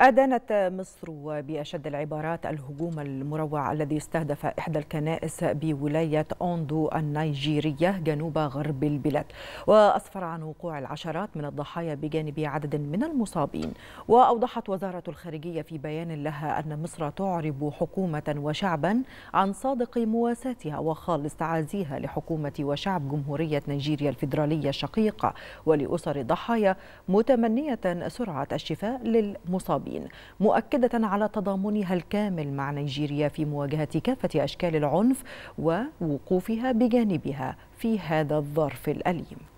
أدانت مصر بأشد العبارات الهجوم المروع الذي استهدف إحدى الكنائس بولاية أوندو النيجيرية جنوب غرب البلاد وأسفر عن وقوع العشرات من الضحايا بجانب عدد من المصابين وأوضحت وزارة الخارجية في بيان لها أن مصر تعرب حكومة وشعبا عن صادق مواساتها وخالص تعازيها لحكومة وشعب جمهورية نيجيريا الفيدرالية الشقيقة ولأسر الضحايا متمنية سرعة الشفاء للمصابين اللاعبين مؤكدة على تضامنها الكامل مع نيجيريا في مواجهة كافة أشكال العنف ووقوفها بجانبها في هذا الظرف الأليم